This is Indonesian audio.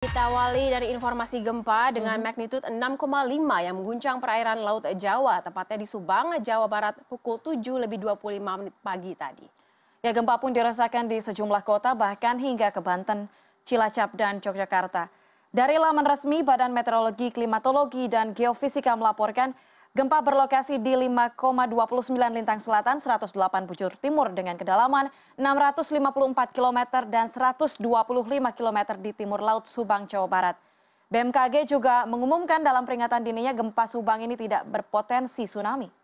Kita awali dari informasi gempa dengan mm -hmm. 6,5 yang mengguncang perairan Laut Jawa, tepatnya di Subang, Jawa Barat pukul 7 lebih 25 menit pagi tadi. Ya gempa pun dirasakan di sejumlah kota bahkan hingga ke Banten, Cilacap dan Yogyakarta. Dari laman resmi Badan Meteorologi, Klimatologi dan Geofisika melaporkan Gempa berlokasi di 5,29 lintang selatan 108 bujur timur dengan kedalaman 654 km dan 125 km di timur laut Subang, Jawa Barat. BMKG juga mengumumkan dalam peringatan dininya gempa Subang ini tidak berpotensi tsunami.